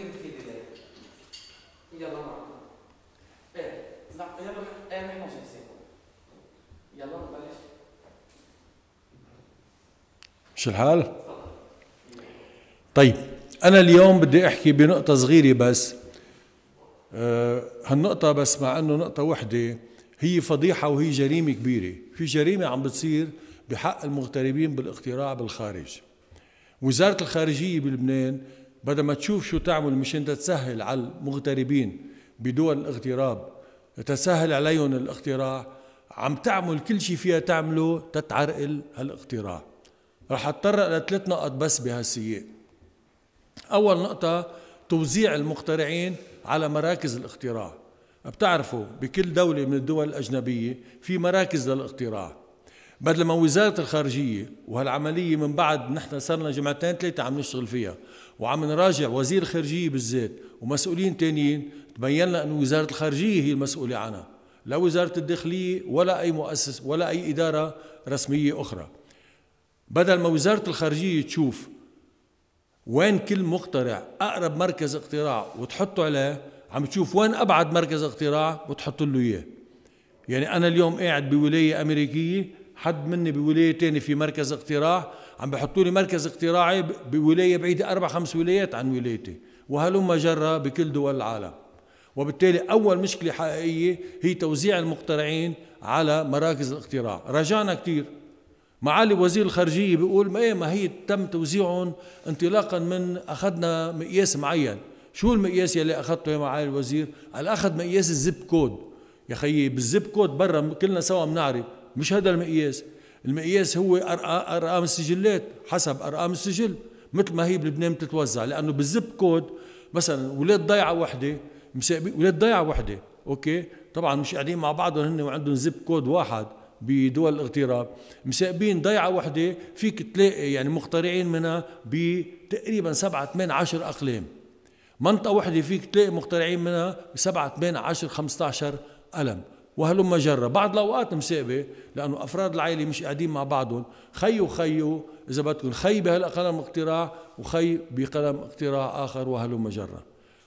كتير في البدايه يلا ايه يلا ايه نحن يلا نبلش شو الحال؟ طيب أنا اليوم بدي أحكي بنقطة صغيرة بس أه هالنقطة بس مع أنه نقطة وحدة هي فضيحة وهي جريمة كبيرة في جريمة عم بتصير بحق المغتربين بالاقتراع بالخارج وزارة الخارجية بلبنان بدل ما تشوف شو تعمل مش انت تسهل على المغتربين بدول الاغتراب تسهل عليهم الاختراع عم تعمل كل شيء فيها تعمله تتعرقل هالاختراع رح اتطرق لثلاث نقط بس بهالسياق اول نقطة توزيع المخترعين على مراكز الاختراع بتعرفوا بكل دولة من الدول الأجنبية في مراكز للاختراع بدل ما وزاره الخارجيه وهالعمليه من بعد نحن صرنا جمعتين ثلاثه عم نشتغل فيها وعم نراجع وزير الخارجيه بالذات ومسؤولين ثانيين تبين لنا انه وزاره الخارجيه هي المسؤوله عنها لا وزاره الداخليه ولا اي مؤسس ولا اي اداره رسميه اخرى بدل ما وزاره الخارجيه تشوف وين كل مقترع اقرب مركز اقتراع وتحطه عليه عم تشوف وين ابعد مركز اقتراع وتحط له اياه يعني انا اليوم قاعد بولايه امريكيه حد مني بولايه تاني في مركز اقتراع عم بحطوا لي مركز اقتراعي بولايه بعيده اربع خمس ولايات عن ولايتي وهلما جرى بكل دول العالم وبالتالي اول مشكله حقيقيه هي توزيع المقترعين على مراكز الاقتراع رجعنا كثير معالي وزير الخارجيه بيقول ما, إيه ما هي تم توزيعهم انطلاقا من اخذنا مقياس معين شو المقياس يلي اخذته يا معالي الوزير؟ قال اخذ مقياس الزب كود يا خيي بالزب كود برا كلنا سوا بنعرف مش هذا المقياس المقياس هو ارقام السجلات حسب ارقام السجل مثل ما هي بلبنان بتتوزع لانه بالزب كود مثلا ولاد ضيعه وحده ولاد ضيعه وحده اوكي طبعا مش قاعدين مع بعضهم هن وعندهم زب كود واحد بدول الاغتراب مسابين ضيعه وحده فيك تلاقي يعني مخترعين منها بتقريبا سبعة 8 10 اقلام منطقه وحده فيك تلاقي مخترعين منها بسبعة 8 10 15 قلم وهلما جرة بعض الأوقات مسابة لأنه أفراد العائلة مش قاعدين مع بعضهم خي وخي إذا بدكم خي بهالقلم اقتراع وخي بقلم اقتراع آخر وهلما جرة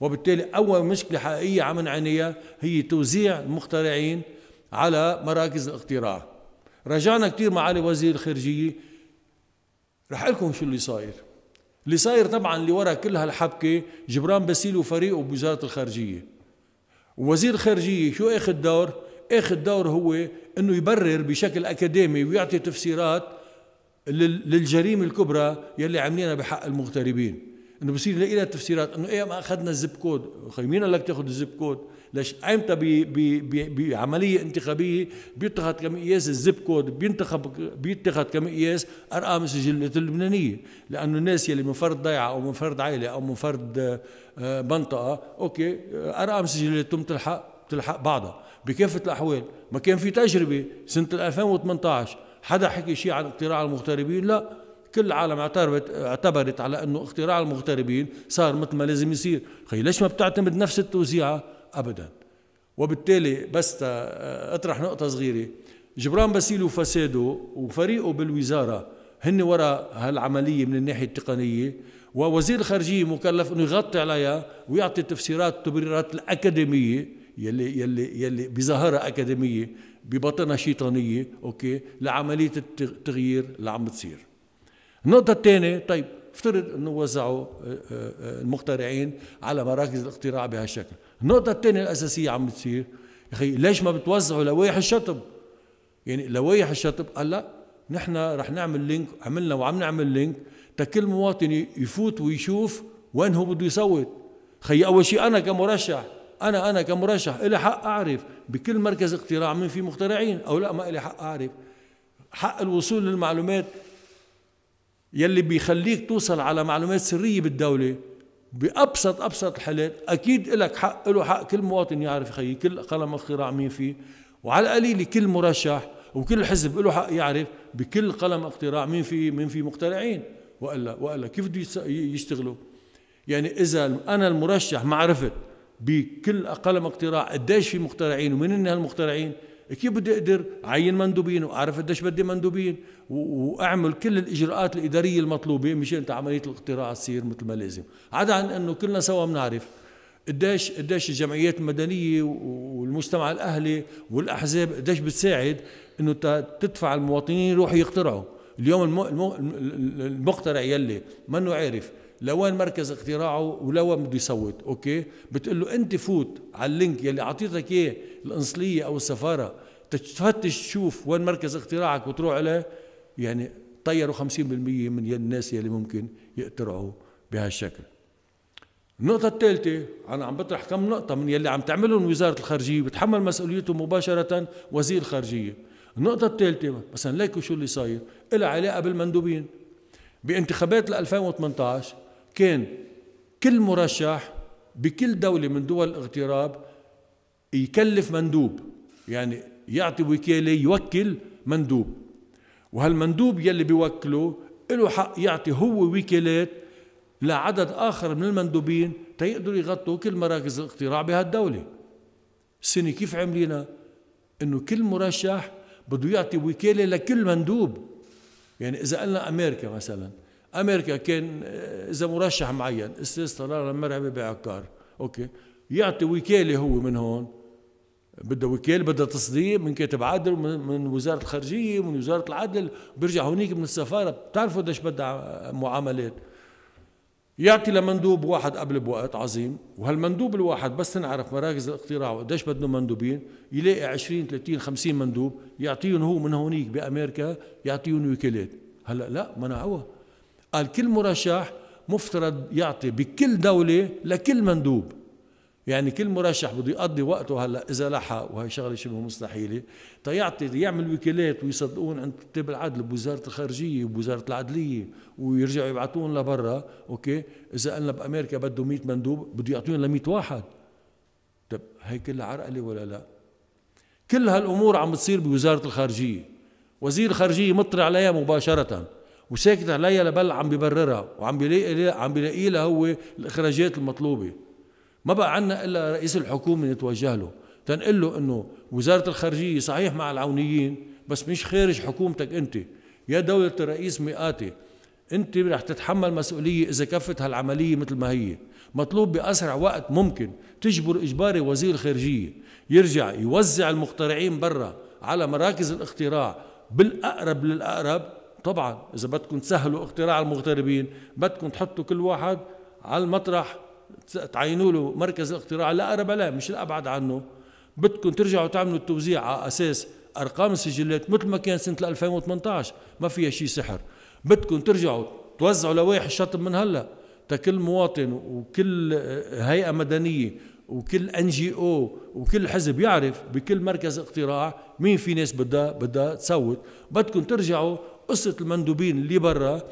وبالتالي أول مشكلة حقيقية عم نعانيها هي توزيع المخترعين على مراكز الاقتراع رجعنا كثير معالي وزير الخارجية رح لكم شو اللي صاير اللي صاير طبعا اللي ورا كل هالحبكة جبران باسيل وفريقه بوزارة الخارجية ووزير الخارجية شو اخذ دور؟ اخذ دور هو انه يبرر بشكل اكاديمي ويعطي تفسيرات للجريمه الكبرى يلي عاملينها بحق المغتربين انه بصير لها تفسيرات انه ايه ما اخذنا الزب كود اخي مين قال لك تاخذ الزب كود ليش ايمتى بعمليه انتخابيه بيتخذ كمقياس الزب كود بينتخب بيتخذ كمقياس ارقام السجلات اللبنانيه لانه الناس يلي من فرد ضيعه او من فرد عائله او من فرد آه، منطقه اوكي آه، ارقام سجلاتهم تلحق تلحق بعضها بكافه الاحوال ما كان في تجربه سنه 2018 حدا حكي شيء عن اقتراع المغتربين لا كل العالم اعتبرت اعتبرت على انه اختراع المغتربين صار مثل ما لازم يصير خي ليش ما بتعتمد نفس التوزيعه ابدا وبالتالي بس آه، اطرح نقطه صغيره جبران باسيل وفساده وفريقه بالوزاره هن وراء هالعمليه من الناحيه التقنيه ووزير الخارجيه مكلف انه يغطي عليها ويعطي تفسيرات تبريرات الاكاديميه يلي يلي يلي بظاهره اكاديميه ببطنها شيطانيه اوكي لعمليه التغيير اللي عم بتصير النقطه الثانيه طيب افترض انه وزعوا آه، آه، آه، المخترعين على مراكز الاقتراع بهالشكل النقطه الثانيه الاساسيه عم بتصير يا اخي ليش ما بتوزعوا لوائح الشطب يعني لوائح الشطب قال لا نحن رح نعمل لينك عملنا وعم نعمل لينك تكل مواطن يفوت ويشوف وين هو بده يصوت خي اول شيء انا كمرشح أنا أنا كمرشح إلي حق أعرف بكل مركز اقتراع مين في مخترعين أو لا ما إلي حق أعرف حق الوصول للمعلومات يلي بيخليك توصل على معلومات سرية بالدولة بأبسط أبسط الحالات أكيد إلك حق له حق كل مواطن يعرف خيي كل قلم اختراع مين فيه وعلى القليل كل مرشح وكل حزب له حق يعرف بكل قلم اقتراع مين في مين في مخترعين والا والا كيف بده يشتغلوا؟ يعني اذا انا المرشح ما عرفت بكل اقلم اقتراع قديش في مخترعين هن هالمخترعين كيف بدي اقدر عين مندوبين واعرف قديش بدي مندوبين واعمل كل الاجراءات الاداريه المطلوبه مشان عمليه الاقتراع تصير مثل ما لازم عدا عن انه كلنا سوا بنعرف قديش قديش الجمعيات المدنيه والمجتمع الاهلي والاحزاب قديش بتساعد انه تدفع المواطنين يروحوا يقترعوا اليوم المقترع يلي منه عارف لوين مركز اختراعه ولوين بده يصوت اوكي بتقول له انت فوت على اللينك يلي اعطيتك اياه القنصليه او السفاره تفتش تشوف وين مركز اختراعك وتروح عليه يعني طيروا 50% من الناس يلي ممكن يقترعوا بهالشكل النقطة الثالثة أنا عم بطرح كم نقطة من يلي عم تعملهم وزارة الخارجية بتحمل مسؤوليته مباشرة وزير الخارجية النقطة الثالثة مثلا ليكو شو اللي صاير إلها علاقة بالمندوبين بانتخابات ل 2018 كان كل مرشح بكل دولة من دول الاغتراب يكلف مندوب يعني يعطي وكالة يوكل مندوب وهالمندوب يلي بيوكله له حق يعطي هو وكالات لعدد آخر من المندوبين تيقدروا يغطوا كل مراكز الاقتراع بهالدولة السنة كيف عملينا؟ انه كل مرشح بده يعطي وكاله لكل مندوب يعني اذا قلنا امريكا مثلا امريكا كان آه، اذا مرشح معين استاذ طلال مرعبي بعكار اوكي يعطي وكاله هو من هون بده وكاله بده تصديق من كاتب عدل من وزاره الخارجيه من وزاره العدل بيرجع هونيك من السفاره بتعرفوا قديش بدها معاملات يعطي لمندوب واحد قبل بوقت عظيم وهالمندوب الواحد بس نعرف مراكز الاقتراع وقديش بدنا مندوبين يلاقي 20 30 50 مندوب يعطيهم هو من هونيك بامريكا يعطيهم وكالات هلا لا منعوها قال كل مرشح مفترض يعطي بكل دوله لكل مندوب يعني كل مرشح بده يقضي وقته هلا اذا لحق وهي شغله شبه مستحيله تيعطي يعمل وكالات ويصدقون عند كتاب طيب العدل بوزاره الخارجيه وبوزاره العدليه ويرجعوا يبعثون لبرا اوكي اذا قلنا بامريكا بده 100 مندوب بده يعطيهم ل 100 واحد طب هي كلها عرقله ولا لا؟ كل هالامور عم بتصير بوزاره الخارجيه وزير الخارجيه مطر عليها مباشره وساكت عليها لبل عم ببررها وعم بيلاقي عم بيلاقي لها هو الاخراجات المطلوبه ما بقى عنا إلا رئيس الحكومة نتوجه له تنقل له أنه وزارة الخارجية صحيح مع العونيين بس مش خارج حكومتك أنت يا دولة الرئيس مئاتي أنت رح تتحمل مسؤولية إذا كفت هالعملية مثل ما هي مطلوب بأسرع وقت ممكن تجبر إجباري وزير الخارجية يرجع يوزع المخترعين برا على مراكز الاختراع بالأقرب للأقرب طبعا إذا بدكم تسهلوا اختراع المغتربين بدكم تحطوا كل واحد على المطرح تعينوا له مركز الاقتراع لا أقرب لا مش الأبعد عنه بدكم ترجعوا تعملوا التوزيع على أساس أرقام السجلات مثل ما كان سنة 2018 ما فيها شيء سحر بدكم ترجعوا توزعوا لوائح الشطب من هلا تكل مواطن وكل هيئة مدنية وكل ان جي او وكل حزب يعرف بكل مركز اقتراع مين في ناس بدها بدها تصوت بدكم ترجعوا قصه المندوبين اللي برا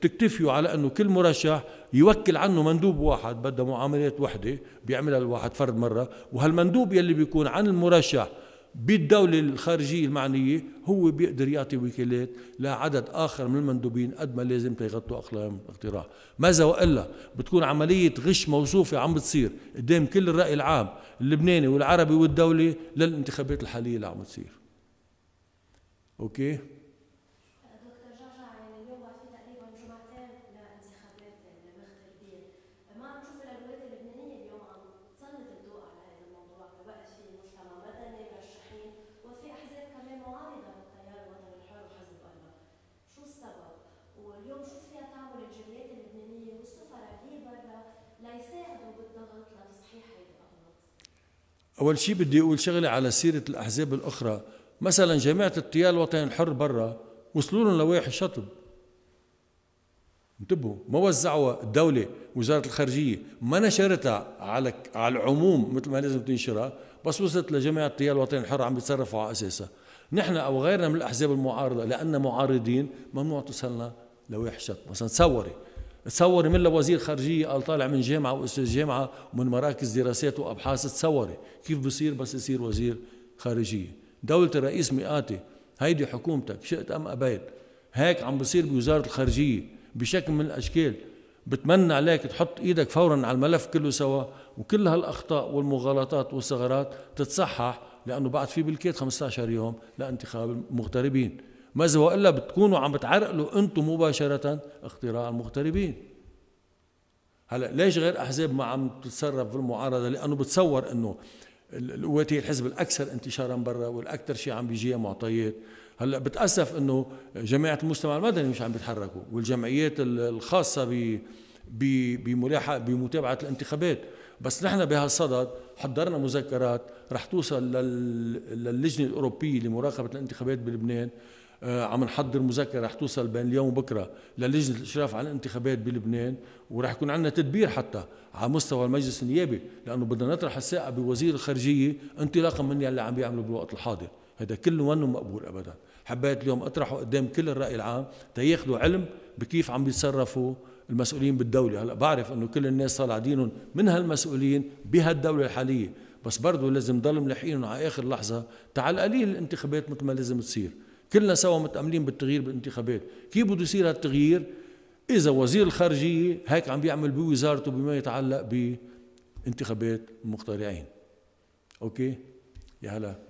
تكتفيوا على انه كل مرشح يوكل عنه مندوب واحد بده معاملات وحده بيعملها الواحد فرد مره وهالمندوب يلي بيكون عن المرشح بالدولة الخارجية المعنية هو بيقدر يعطي وكالات لعدد آخر من المندوبين قد ما لازم تيغطوا أقلام الاقتراع ماذا وإلا بتكون عملية غش موصوفة عم بتصير قدام كل الرأي العام اللبناني والعربي والدولي للانتخابات الحالية اللي عم بتصير أوكي أول شيء بدي أقول شغلة على سيرة الأحزاب الأخرى مثلا جماعة التيار الوطني الحر برا وصلوا لهم لوائح الشطب انتبهوا ما وزعوها الدولة وزارة الخارجية ما نشرتها على على العموم مثل ما لازم تنشرها بس وصلت لجماعة التيار الوطني الحر عم يتصرفوا على أساسها نحن أو غيرنا من الأحزاب المعارضة لأن معارضين ممنوع توصلنا لوائح الشطب مثلا تصوري تصوري من وزير خارجية قال طالع من جامعة وأستاذ جامعة ومن مراكز دراسات وأبحاث تصوري كيف بصير بس يصير وزير خارجية دولة الرئيس مئاتي هيدي حكومتك شئت أم أبيت هيك عم بصير بوزارة الخارجية بشكل من الأشكال بتمنى عليك تحط ايدك فورا على الملف كله سوا وكل هالاخطاء والمغالطات والثغرات تتصحح لانه بعد في بالكيت 15 يوم لانتخاب المغتربين ماذا والا بتكونوا عم بتعرقلوا انتم مباشره اختراع المغتربين هلا ليش غير احزاب ما عم تتصرف بالمعارضه لانه بتصور انه القوات هي الحزب الاكثر انتشارا برا والاكثر شيء عم بيجيها معطيات هلا بتاسف انه جماعه المجتمع المدني مش عم بيتحركوا والجمعيات الخاصه ب بملاحقه بمتابعه الانتخابات بس نحن بهالصدد حضرنا مذكرات رح توصل للجنه الاوروبيه لمراقبه الانتخابات بلبنان آه، عم نحضر مذكره رح توصل بين اليوم وبكره للجنه الاشراف على الانتخابات بلبنان ورح يكون عندنا تدبير حتى على مستوى المجلس النيابي لانه بدنا نطرح الساقه بوزير الخارجيه انطلاقا من اللي عم بيعملوا بالوقت الحاضر هذا كله منه مقبول ابدا حبيت اليوم اطرحه قدام كل الراي العام تياخذوا علم بكيف عم بيتصرفوا المسؤولين بالدوله هلا بعرف انه كل الناس طالع دينهم من هالمسؤولين بهالدوله الحاليه بس برضه لازم نضل ملحقينهم على اخر لحظه تعال قليل الانتخابات مثل ما لازم تصير كلنا سوا متاملين بالتغيير بالانتخابات كيف بده يصير هالتغيير اذا وزير الخارجيه هيك عم بيعمل بوزارته بما يتعلق بانتخابات المقترعين اوكي يا هلا